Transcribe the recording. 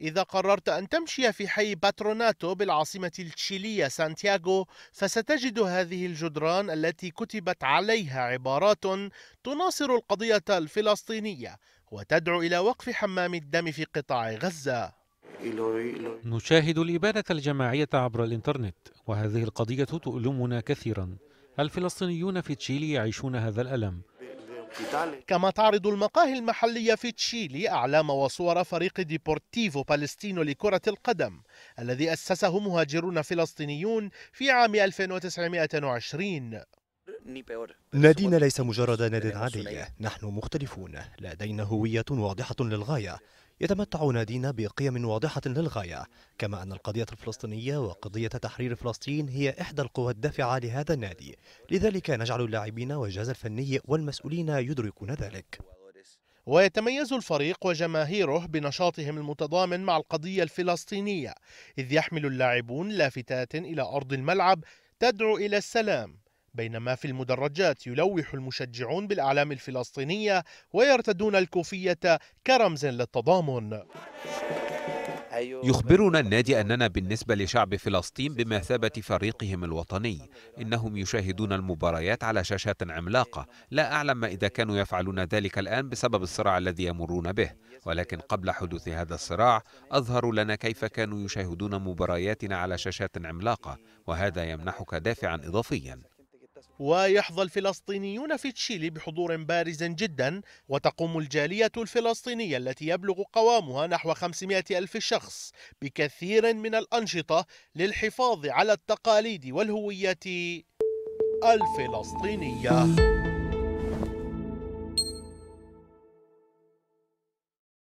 إذا قررت أن تمشي في حي باتروناتو بالعاصمة التشيلية سانتياغو فستجد هذه الجدران التي كتبت عليها عبارات تناصر القضية الفلسطينية وتدعو إلى وقف حمام الدم في قطاع غزة نشاهد الإبادة الجماعية عبر الإنترنت وهذه القضية تؤلمنا كثيرا الفلسطينيون في تشيلي يعيشون هذا الألم كما تعرض المقاهي المحلية في تشيلي أعلام وصور فريق ديبورتيفو باليستينو لكرة القدم الذي أسسه مهاجرون فلسطينيون في عام 1920 نادينا ليس مجرد ناد عادي نحن مختلفون لدينا هوية واضحة للغاية يتمتع نادينا بقيم واضحة للغاية كما أن القضية الفلسطينية وقضية تحرير فلسطين هي إحدى القوى الدافعة لهذا النادي لذلك نجعل اللاعبين والجهاز الفني والمسؤولين يدركون ذلك ويتميز الفريق وجماهيره بنشاطهم المتضامن مع القضية الفلسطينية إذ يحمل اللاعبون لافتات إلى أرض الملعب تدعو إلى السلام بينما في المدرجات يلوح المشجعون بالأعلام الفلسطينية ويرتدون الكوفية كرمز للتضامن أيوه، يخبرنا النادي أننا بالنسبة لشعب فلسطين بمثابة فريقهم الوطني إنهم يشاهدون المباريات على شاشات عملاقة لا أعلم ما إذا كانوا يفعلون ذلك الآن بسبب الصراع الذي يمرون به ولكن قبل حدوث هذا الصراع أظهروا لنا كيف كانوا يشاهدون مبارياتنا على شاشات عملاقة وهذا يمنحك دافعا إضافيا ويحظى الفلسطينيون في تشيلي بحضور بارز جدا وتقوم الجالية الفلسطينية التي يبلغ قوامها نحو 500 ألف شخص بكثير من الأنشطة للحفاظ على التقاليد والهوية الفلسطينية